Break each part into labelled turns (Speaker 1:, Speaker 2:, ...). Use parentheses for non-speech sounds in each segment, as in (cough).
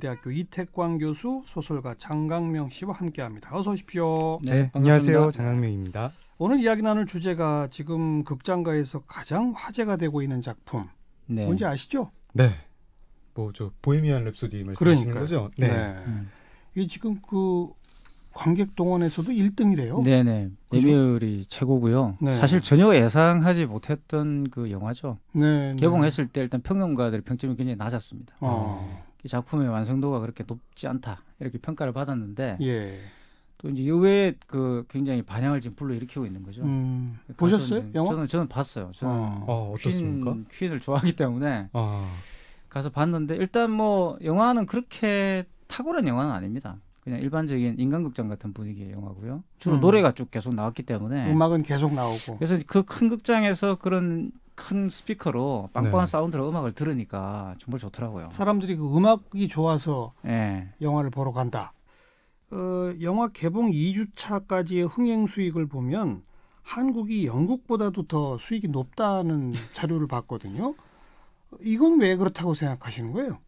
Speaker 1: 대학교 이태광 교수, 소설가 장강명 씨와 함께합니다. 어서 오십시오. 네, 네 안녕하세요.
Speaker 2: 장강명입니다.
Speaker 1: 오늘 이야기 나눌 주제가 지금 극장가에서 가장 화제가 되고 있는 작품. 네. 뭔지 아시죠?
Speaker 2: 네. 뭐 저 보헤미안 랩소디 말씀하시는 그러니까요. 거죠? 네. 네. 음.
Speaker 1: 이게 지금 그 관객 동원에서도 1등이래요. 네네.
Speaker 3: 데뷔율이 최고고요. 네. 사실 전혀 예상하지 못했던 그 영화죠. 네, 네. 개봉했을 때 일단 평론가들의 평점이 굉장히 낮았습니다. 아. 음. 이 작품의 완성도가 그렇게 높지 않다 이렇게 평가를 받았는데 예. 또 이제 요외그 굉장히 반향을 지금 불러일으키고 있는 거죠. 음, 그 보셨어요? 영화? 저는 저는 봤어요. 저는 어, 아, 퀸, 어, 퀸을 좋아하기 때문에 어. 가서 봤는데 일단 뭐 영화는 그렇게 탁월한 영화는 아닙니다. 그냥 일반적인 인간극장 같은 분위기의 영화고요. 주로 음. 노래가 쭉 계속 나왔기 때문에 음악은 계속 나오고. 그래서 그 큰 극장에서 그런 큰 스피커로 빵빵한 네. 사운드로 음악을 들으니까 정말 좋더라고요.
Speaker 1: 사람들이 그 음악이 좋아서 네. 영화를 보러 간다. 어, 영화 개봉 2주차까지의 흥행 수익을 보면 한국이 영국보다도 더 수익이 높다는 (laughs) 자료를 봤거든요. 이건 왜 그렇다고 생각하시는 거예요?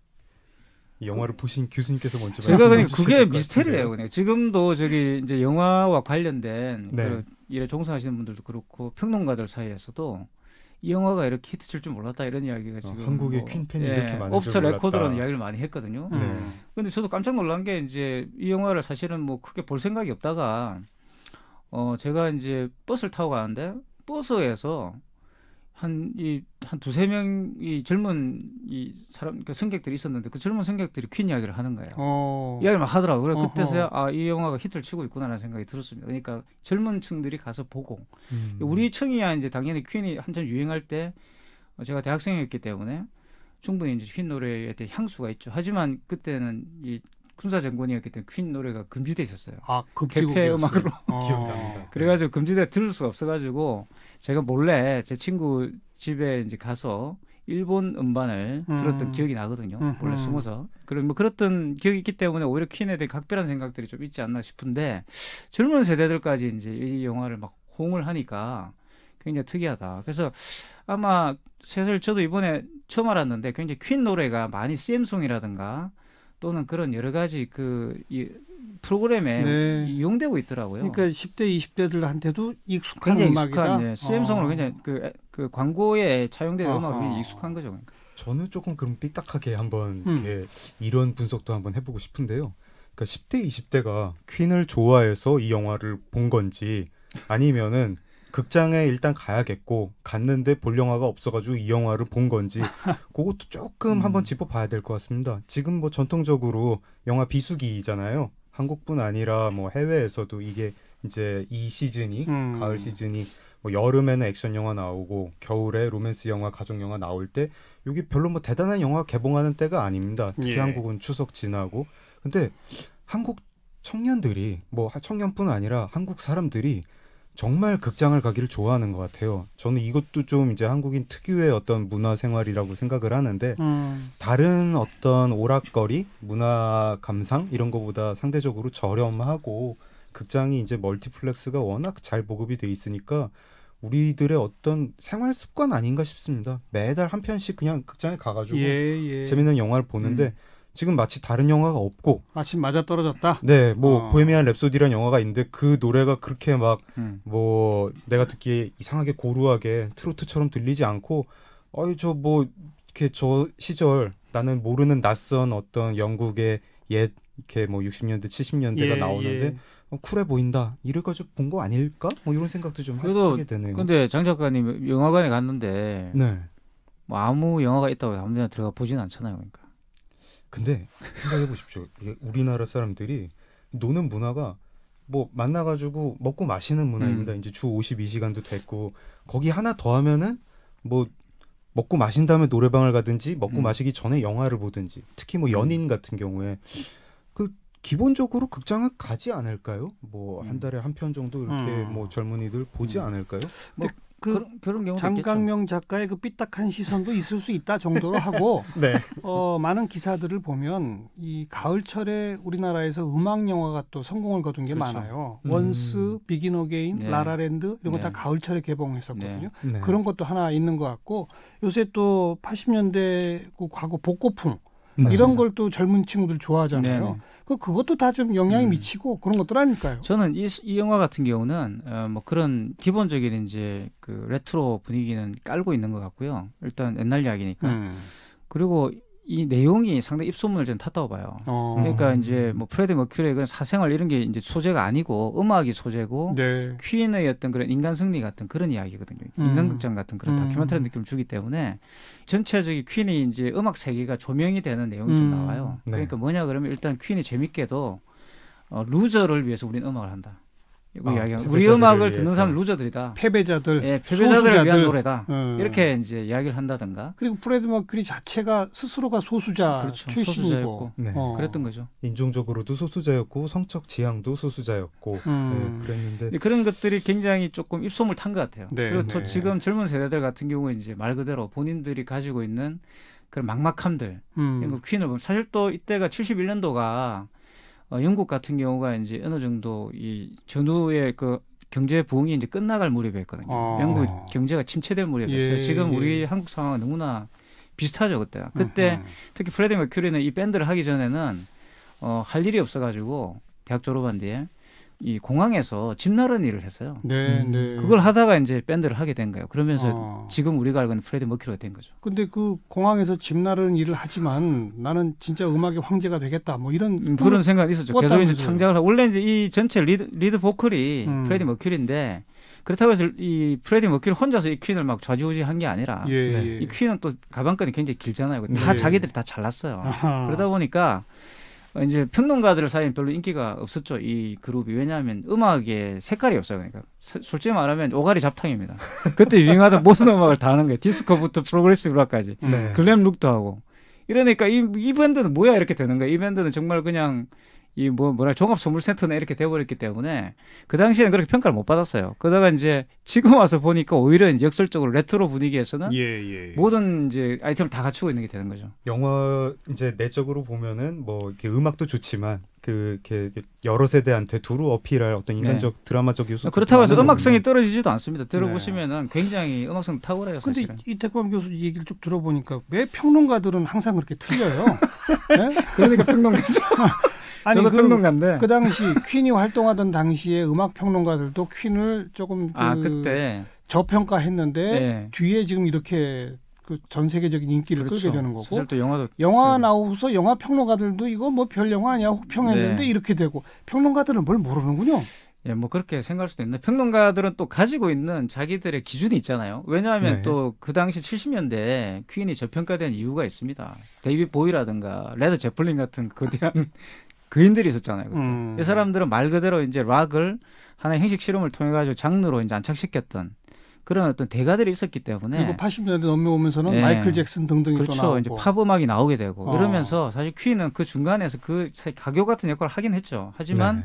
Speaker 2: 영화를 그, 보신 교수님께서 먼저 제가 그냥 그게 미스테리예요. 그냥
Speaker 1: 지금도 저기 이제 영화와
Speaker 3: 관련된 네. 그 일에 종사하시는 분들도 그렇고 평론가들 사이에서도 이 영화가 이렇게 히트 칠줄 몰랐다 이런 이야기가 어, 지금 어, 한국의 뭐, 퀸팬이 예, 이렇게 많은 오프 레코드라는 이야기를 많이 했거든요. 네. 음. 근데 저도 깜짝 놀란 게 이제 이 영화를 사실은 뭐 크게 볼 생각이 없다가 어 제가 이제 버스를 타고 가는데 버스에서 한이한 두세 명이 젊은 이 사람 그러니 승객들이 있었는데 그 젊은 승객들이 퀸 이야기를 하는 거예요.
Speaker 1: 어. 이야기를 막 하더라고. 그래 그때서야
Speaker 3: 아이 영화가 히트를 치고 있구나라는 생각이 들었습니다. 그러니까 젊은 층들이 가서 보고 음. 우리 층이야 이제 당연히 퀸이 한참 유행할 때 제가 대학생이었기 때문에 충분히 이제 퀸 노래에 대한 향수가 있죠. 하지만 그때는 이 군사 정권이었기 때문에 퀸 노래가 금지돼 있었어요. 아, 그 개폐 음악으로. 아. 그래가지고 금지돼 들을 수가 없어가지고 제가 몰래 제 친구 집에 이제 가서 일본 음반을 음. 들었던 기억이 나거든요. 음. 원래 음. 숨어서. 그런 뭐 그랬던 기억이 있기 때문에 오히려 퀸에 대한 각별한 생각들이 좀 있지 않나 싶은데 젊은 세대들까지 이제 이 영화를 막 홍을 하니까 굉장히 특이하다. 그래서 아마 사실 저도 이번에 처음 알았는데 굉장히 퀸 노래가 많이 CM송이라든가 또는 그런 여러 가지 그이 프로그램에 네. 이용되고 있더라고요. 그러니까
Speaker 1: 10대, 20대들한테도 익숙한 음악이다. 예, c 송으로 어. 굉장
Speaker 3: 그, 그 광고에 차용된 음악이 익숙한 거죠. 그러니까.
Speaker 2: 저는 조금 그럼 삐딱하게 한번 음. 이렇게 이런 분석도 한번 해보고 싶은데요. 그러니까 10대, 20대가 퀸을 좋아해서 이 영화를 본 건지 아니면은 극장에 일단 가야겠고 갔는데 볼 영화가 없어가지고 이 영화를 본 건지 (laughs) 그것도 조금 음. 한번 짚어봐야 될 것 같습니다. 지금 뭐 전통적으로 영화 비수기잖아요. 한국뿐 아니라 뭐 해외에서도 이게 이제 이 시즌이 음. 가을 시즌이 뭐 여름에는 액션 영화 나오고 겨울에 로맨스 영화, 가족 영화 나올 때 여기 별로 뭐 대단한 영화 개봉하는 때가 아닙니다. 특히 예. 한국은 추석 지나고 근데 한국 청년들이 뭐 청년뿐 아니라 한국 사람들이 정말 극장을 가기를 좋아하는 것 같아요. 저는 이것도 좀 이제 한국인 특유의 어떤 문화 생활이라고 생각을 하는데 음. 다른 어떤 오락거리, 문화 감상 이런 것보다 상대적으로 저렴하고 극장이 이제 멀티플렉스가 워낙 잘 보급이 돼 있으니까 우리들의 어떤 생활 습관 아닌가 싶습니다. 매달 한 편씩 그냥 극장에 가가지고 예, 예. 재밌는 영화를 보는데 음. 지금 마치 다른 영화가 없고 마침 맞아 떨어졌다. 네, 뭐 어. 보헤미안 랩소디라는 영화가 있는데 그 노래가 그렇게 막뭐 음. 뭐 내가 듣기에 이상하게 고루하게 트로트처럼 들리지 않고 어이 저뭐 이렇게 저 시절 나는 모르는 낯선 어떤 영국의 옛 이렇게 뭐 60년대 70년대가 예, 나오는데 예. 어, 쿨해 보인다 이래 가지고 본 거 아닐까? 뭐 이런 생각도 좀 그래도, 하게 되네요.
Speaker 3: 근데 장 작가님 영화관에 갔는데 네. 뭐 아무 영화가 있다고 아무 데나 들어가 보진 않잖아요, 그러니까. 근데 생각해
Speaker 2: 보십시오. 이게 우리나라 사람들이 노는 문화가 뭐 만나가지고 먹고 마시는 문화입니다. 음. 이제 주 52시간도 됐고 거기 하나 더 하면은 뭐 먹고 마신 다음에 노래방을 가든지 먹고 음. 마시기 전에 영화를 보든지 특히 뭐 연인 음. 같은 경우에 그 기본적으로 극장은 가지 않을까요? 뭐한 음. 달에 한 편 정도 이렇게 음. 뭐 젊은이들 보지 음. 않을까요? 뭐
Speaker 1: 그 그런 경우 장강명 있겠죠. 작가의 그 삐딱한 시선도 있을 수 있다 정도로 하고 (laughs) 네. 어, 많은 기사들을 보면 이 가을철에 우리나라에서 음악 영화가 또 성공을 거둔 게 그렇죠. 많아요. 음. 원스, 비긴 어게인, 네. 라라랜드 이런 거다 네. 가을철에 개봉했었거든요. 네. 네. 그런 것도 하나 있는 것 같고 요새 또 80년대 그 과거 복고풍 맞습니다. 이런 걸 또 젊은 친구들 좋아하잖아요. 네네. 그 그것도 다 좀 영향이 음. 미치고 그런 것들 아닐까요? 저는 이, 이 영화 같은
Speaker 3: 경우는 어, 뭐 그런 기본적인 이제 그 레트로 분위기는 깔고 있는 것 같고요. 일단 옛날 이야기니까. 음. 그리고 이 내용이 상당히 입소문을 좀 탔다고 봐요. 어. 그러니까 이제 뭐 프레드 머큐리의 그런 사생활 이런 게 이제 소재가 아니고 음악이 소재고 네. 퀸의 어떤 그런 인간 승리 같은 그런 이야기거든요. 음. 인간극장 같은 그런 음. 다큐멘터리 느낌을 주기 때문에 전체적인 퀸이 이제 음악 세계가 조명이 되는 내용이 음. 좀 나와요. 네. 그러니까 뭐냐 그러면 일단 퀸이 재밌게도 어, 루저를 위해서 우리는 음악을 한다. 아, 이야기한 우리 음악을 듣는 사람
Speaker 1: 루저들이다. 패배자들, 예, 패배자들을 소수자들. 위한 노래다. 음. 이렇게
Speaker 3: 이제
Speaker 2: 이야기를 한다든가.
Speaker 1: 그리고 프레드 머큐리 자체가 스스로가 소수자 그렇죠. 출신이고
Speaker 2: 네. 어. 그랬던 거죠. 인종적으로도 소수자였고 성적 지향도 소수자였고 음. 네, 그랬는데
Speaker 3: 그런 것들이 굉장히 조금 입소문 을탄 것 같아요. 네, 그리고 또 네. 지금 젊은 세대들 같은 경우에 이제 말 그대로 본인들이 가지고 있는 그런 막막함들 음. 이런 퀸을 보면 사실 또 이때가 71년도가 어, 영국 같은 경우가 이제 어느 정도 이 전후에 그 경제 부흥이 이제 끝나갈 무렵이었거든요. 아. 영국 경제가 침체될 무렵이었어요. 예, 지금 예. 우리 예. 한국 상황은 너무나 비슷하죠 그때. 그때 으흠. 음, 음. 특히 프레디 맥큐리는 이 밴드를 하기 전에는 어, 할 일이 없어가지고 대학 졸업한 뒤에 이 공항에서 집나르 일을 했어요. 네, 음. 네. 그걸 하다가 이제 밴드를 하게 된 거예요. 그러면서 아. 지금 우리가 알고 있는 프레디 머큐리가 된 거죠.
Speaker 1: 근데 그 공항에서 집나르 일을 하지만 나는 진짜 음악의 황제가 되겠다. 뭐 이런 음, 그런 생각이 있었죠. 계속 이제 창작을
Speaker 3: 하고 원래 이제 이 전체 리드, 리드 보컬이 음. 프레디 머큐리인데 그렇다고 해서 이 프레디 머큐리 혼자서 이 퀸을 막 좌지우지한 게 아니라 예, 네. 이 예. 퀸은 또 가방끈이 굉장히 길잖아요. 네. 다 예. 자기들이 다 잘났어요.
Speaker 2: 아하. 그러다
Speaker 3: 보니까 어, 이제 평론가들 사이에 별로 인기가 없었죠 이 그룹이 왜냐하면 음악에 색깔이 없어요 그러니까 서, 솔직히 말하면 오가리 잡탕입니다 (laughs) 그때 유행하던 모든 음악을 다 하는 거예요 디스코부터 프로그레시브 락까지 네. 글램 룩도 하고 이러니까 이, 이 밴드는 뭐야 이렇게 되는 거예요 이 밴드는 정말 그냥 이 뭐, 뭐라 종합 선물센터네 이렇게 돼버렸기 때문에 그 당시에는 그렇게 평가를 못 받았어요. 그러다가 이제 지금 와서 보니까 오히려 역설적으로 레트로 분위기에서는 예, 예, 예. 모든 이제 아이템을 다 갖추고 있는 게 되는 거죠.
Speaker 2: 영화 이제 내적으로 보면은 뭐 이렇게 음악도 좋지만 그 이렇게 여러 세대한테 두루 어필할 어떤 인간적 네. 드라마적 요소 그렇다고 해서 음악성이
Speaker 3: 떨어지지도 않습니다. 들어보시면은
Speaker 1: 네. 굉장히 음악성 탁월해요. 근데 사실은. 이태권 교수 얘기를 쭉 들어보니까 왜 평론가들은 항상 그렇게 틀려요? (laughs) 네? 그러니까
Speaker 2: 평론가죠. (laughs) 아니, 저도 그, 평론가인데 그
Speaker 1: 당시 퀸이 활동하던 당시에 음악 평론가들도 퀸을 조금 그아 그 그때 저평가했는데 네. 뒤에 지금 이렇게 그 전 세계적인 인기를 그렇죠. 끌게 되는 거고 사실 또 영화도 영화 그... 나오고서 영화 평론가들도 이거 뭐 별 영화 아니야 혹평했는데 네. 이렇게 되고 평론가들은 뭘 모르는군요.
Speaker 3: 예, 뭐 그렇게 생각할 수도 있는데 평론가들은 또 가지고 있는 자기들의 기준이 있잖아요. 왜냐하면 네. 또그 당시 70년대 퀸이 저평가된 이유가 있습니다. 데이비 보이라든가 레드 제플린 같은 거대한 그인들이 있었잖아요. 그때. 음. 이 사람들은 말 그대로 이제 락을 하나의 행식 실험을 통해 가지고 장르로 이제 안착시켰던 그런 어떤 대가들이 있었기 때문에 그리고 80년대 넘어오면서는
Speaker 1: 네. 마이클 잭슨 등등이 그렇죠. 이제 팝 음악이 나오게 되고 어. 이러면서
Speaker 3: 사실 퀸은 그 중간에서 그 가교 같은 역할을 하긴 했죠. 하지만 네.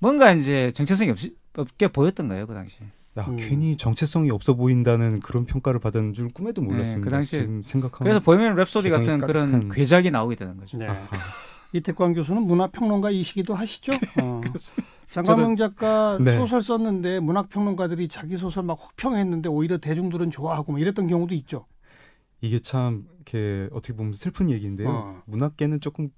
Speaker 3: 뭔가 이제 정체성이 없이, 없게 보였던 거예요 그당시
Speaker 2: 야, 음. 퀸이 정체성이 없어 보인다는 그런 평가를 받은 줄 꿈에도 몰랐습니다. 네, 그 당시 생각하면 그래서 보헤미 랩소디 같은 까득한... 그런 괴작이
Speaker 3: 나오게 되는 거죠.
Speaker 2: 네.
Speaker 1: 이태광 교수는 문화평론가이시기도 하시죠. (laughs) 어. 장관명 작가 네. 소설 썼는데 문학평론가들이 자기 소설 막 혹평했는데 오히려 대중들은 좋아하고 뭐 이랬던 경우도 있죠.
Speaker 2: 이게 참 이렇게 어떻게 보면 슬픈 얘기인데요. 어. 문학계는 조금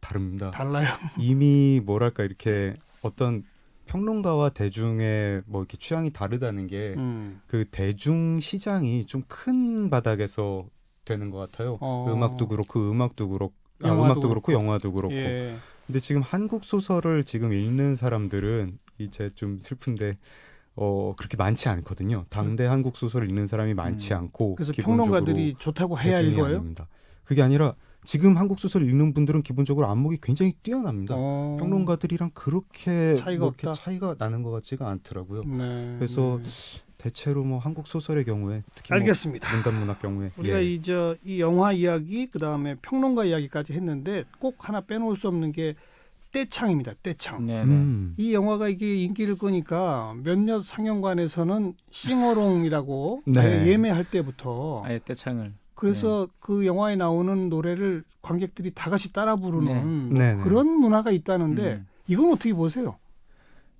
Speaker 2: 다릅니다. 달라요. (laughs) 이미 뭐랄까 이렇게 어떤 평론가와 대중의 뭐 이렇게 취향이 다르다는 게그 음. 그 대중 시장이 좀 큰 바닥에서 되는 것 같아요. 어. 음악도 그렇고 음악도 그렇고 아, 음악도 그렇고, 그렇고, 영화도 그렇고. 예. 근데 지금 한국 소설을 지금 읽는 사람들은 이제 좀 슬픈데 어 그렇게 많지 않거든요. 당대 음. 한국 소설을 읽는 사람이 많지 음. 않고 그래서 평론가들이 좋다고 해야 읽어요. 아닙니다. 그게 아니라 지금 한국 소설 읽는 분들은 기본적으로 안목이 굉장히 뛰어납니다. 어... 평론가들이랑 그렇게 차이가, 뭐 차이가 나는 것 같지가 않더라고요. 네, 그래서 네. 대체로 뭐 한국 소설의 경우에 특히 뭐 알겠습니다. 뭐 문단문학 경우에 우리가
Speaker 1: 예. 이저 이 영화 이야기 그다음에 평론가 이야기까지 했는데 꼭 하나 빼놓을 수 없는 게 떼창입니다. 떼창. 네, 네. 음. 이 영화가 이게 인기를 끄니까 몇몇 상영관에서는 싱어롱이라고 (laughs) 네. 예매할 때부터 아예 떼창을 그래서 네. 그 영화에 나오는 노래를 관객들이 다 같이 따라 부르는 네. 네 그런
Speaker 2: 문화가 있다는데 음. 이건 어떻게 보세요?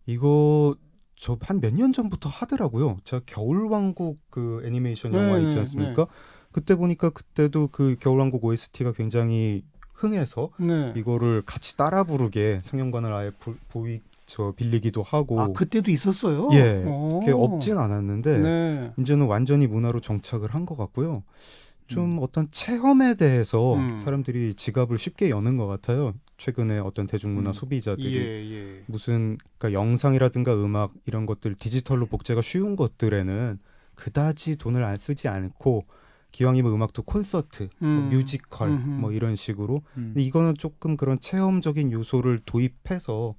Speaker 2: 이거 저한몇년 전부터 하더라고요. 제가 겨울왕국 그 애니메이션 네, 영화 네, 있지 네. 않습니까? 네. 그때 보니까 그때도 그 겨울왕국 OST가 굉장히 흥해서 네. 이거를 같이 따라 부르게 상영관을 아예 부, 보이 저 빌리기도 하고 아 그때도 있었어요. 예, 그게 없진 않았는데 네. 이제는 완전히 문화로 정착을 한 것 같고요. 좀 음. 어떤 체험에 대해서 음. 사람들이 지갑을 쉽게 여는 것 같아요. 최근에 어떤 대중문화 음. 소비자들이 예, 예. 무슨 그러니까 영상이라든가 음악 이런 것들 디지털로 복제가 쉬운 것들에는 그다지 돈을 안 쓰지 않고 기왕이면 음악도 콘서트, 뭐 음. 뭐 뮤지컬 음흠. 음. 뭐 이런 식으로 음. 근데 이거는 조금 그런 체험적인 요소를 도입해서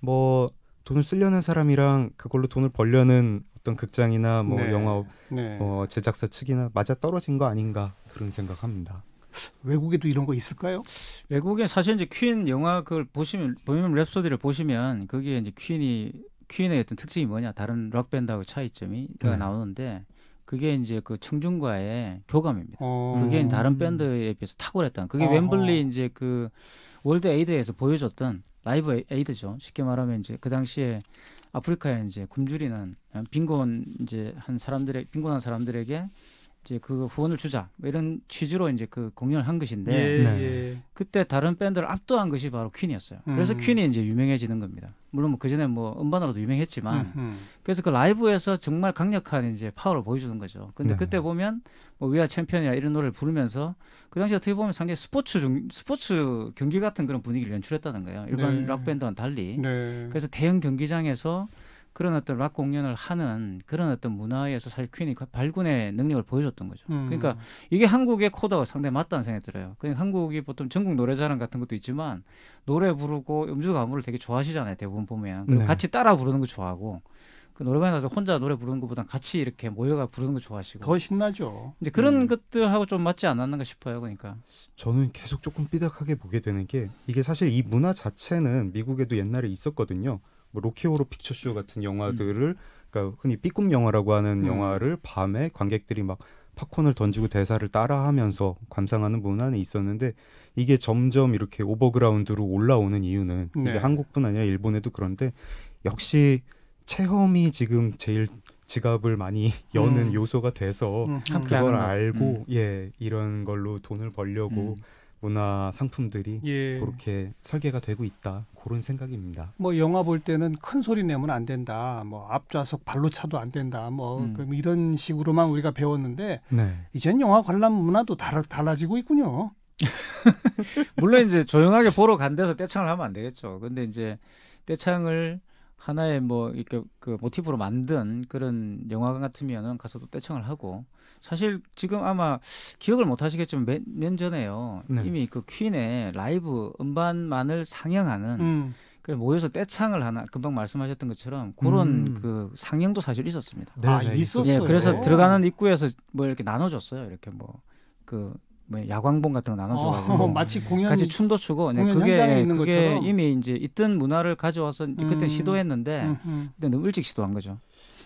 Speaker 2: 뭐 돈을 쓰려는 사람이랑 그걸로 돈을 벌려는 어떤 극장이나 뭐 네. 영화 네. 어, 제작사 측이나 맞아 떨어진 거 아닌가 그런 생각합니다.
Speaker 1: 외국에도 이런 거 있을까요? 외국에 사실 이제 퀸 영화
Speaker 3: 그걸 보시면 보면 랩소디를 보시면 거기에 이제 퀸이 퀸의 어떤 특징이 뭐냐 다른 락 밴드하고 차이점이 네. 나오는데 그게 이제 그 청중과의 교감입니다. 어... 그게 다른 밴드에 비해서 탁월했던 그게 어... 웸블리 이제 그 월드 에이드에서 보여줬던 라이브 에이드죠. 쉽게 말하면 이제 그 당시에 아프리카에 이제 굶주리는 빈곤 이제 한 사람들의 빈곤한 사람들에게 이제 그 후원을 주자 뭐 이런 취지로 이제 그 공연을 한 것인데 예, 네. 그때 다른 밴드를 압도한 것이 바로 퀸이었어요. 음. 그래서 음. 퀸이 이제 유명해지는 겁니다. 물론 뭐그 전에 뭐 음반으로도 유명했지만 음, 음. 그래서 그 라이브에서 정말 강력한 이제 파워를 보여주는 거죠. 근데 네. 그때 보면 뭐 위아 챔피언이나 이런 노래를 부르면서 그 당시 어떻게 보면 상당히 스포츠 중, 스포츠 경기 같은 그런 분위기를 연출했다는 거예요. 일반 네. 락 밴드와는 달리. 네. 그래서 대형 경기장에서 그런 어떤 락 공연을 하는 그런 어떤 문화에서 사실 퀸이 그 발군의 능력을 보여줬던 거죠. 음. 그러니까 이게 한국의 코드가 상당히 맞다는 생각이 들어요. 그러니까 한국이 보통 전국 노래자랑 같은 것도 있지만 노래 부르고 음주 가무를 되게 좋아하시잖아요. 대부분 보면 그리고 네. 같이 따라 부르는 거 좋아하고 그 노래방에 가서 혼자 노래 부르는 것보단 같이 이렇게 모여가 부르는 거 좋아하시고 더 신나죠. 이제 그런 음. 것들하고 좀 맞지 않았는가 싶어요. 그러니까
Speaker 2: 저는 계속 조금 삐딱하게 보게 되는 게 이게 사실 이 문화 자체는 미국에도 옛날에 있었거든요. 뭐 로키오로 픽처쇼 같은 영화들을 음. 그러니까 흔히 삐꿈 영화라고 하는 음. 영화를 밤에 관객들이 막 팝콘을 던지고 대사를 따라하면서 감상하는 문화는 있었는데 이게 점점 이렇게 오버그라운드로 올라오는 이유는 네. 이게 한국뿐 아니라 일본에도 그런데 역시 체험이 지금 제일 지갑을 많이 (laughs) 여는 음. 요소가 돼서 음, 그걸 알고 음. 예 이런 걸로 돈을 벌려고 음. 문화 상품들이 예. 그렇게 설계가 되고 있다 그런 생각입니다.
Speaker 1: 뭐 영화 볼 때는 큰 소리 내면 안 된다. 뭐 앞좌석 발로 차도 안 된다. 뭐 음. 이런 식으로만 우리가 배웠는데 네. 이젠 영화 관람 문화도 달라, 달라지고 있군요. (laughs) 물론 이제 조용하게 보러 간 데서
Speaker 3: 떼창을 하면 안 되겠죠. 근데 이제 떼창을 하나의 뭐 이렇게 그 모티브로 만든 그런 영화 관 같으면은 가서 도떼창을 하고 사실 지금 아마 기억을 못 하시겠지만 몇 년 전에요 네. 이미 그 퀸의 라이브 음반만을 상영하는 음. 그 모여서 떼창을 하나 금방 말씀하셨던 것처럼 그런 음. 그 상영도 사실 있었습니다. 네, 아, 네, 있었어요. 예, 그래서 들어가는 입구에서 뭐 이렇게 나눠줬어요. 이렇게 뭐그 뭐 야광봉 같은 거 나눠줘가지고 어, (laughs) 마치 공연 같이 춤도 추고 네, 그게 그게 것처럼. 이미 이제 있던 문화를 가져와서 음. 그때 시도했는데 음, 음.
Speaker 2: 그때 너무 일찍 시도한 거죠.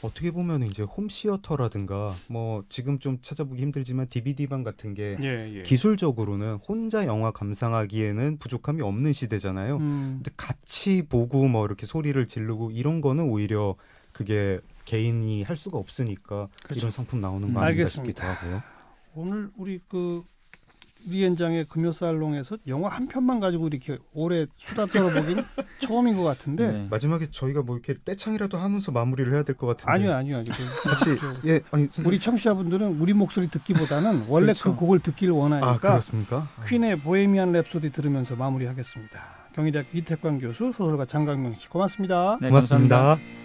Speaker 2: 어떻게 보면 이제 홈시어터라든가 뭐 지금 좀 찾아보기 힘들지만 DVD방 같은 게 예, 예. 기술적으로는 혼자 영화 감상하기에는 부족함이 없는 시대잖아요. 음. 근데 같이 보고 뭐 이렇게 소리를 지르고 이런 거는 오히려 그게 개인이 할 수가 없으니까 그렇죠. 이런 상품 나오는 거 음. 아닌가 싶기도 하고요.
Speaker 1: 오늘 우리 그 위원장의 금요살롱에서 영화 한 편만 가지고 이렇게 오래 수다 떨어보긴 (laughs) 처음인 것 같은데 네. 마지막에 저희가 뭐 이렇게 떼창이라도
Speaker 2: 하면서 마무리를 해야 될
Speaker 1: 것 같은데 아니요 아니요 아니요 (laughs) 같이 예 아니 선생님. 우리 청취자분들은 우리 목소리 듣기보다는 원래 그렇죠. 그 곡을 듣기를 원하니까 아, 그렇습니까? 퀸의 보헤미안 랩소디 들으면서 마무리하겠습니다. 경희대학 이태광 교수 소설가 장강명 씨 고맙습니다. 네, 고맙습니다
Speaker 2: 감사합니다.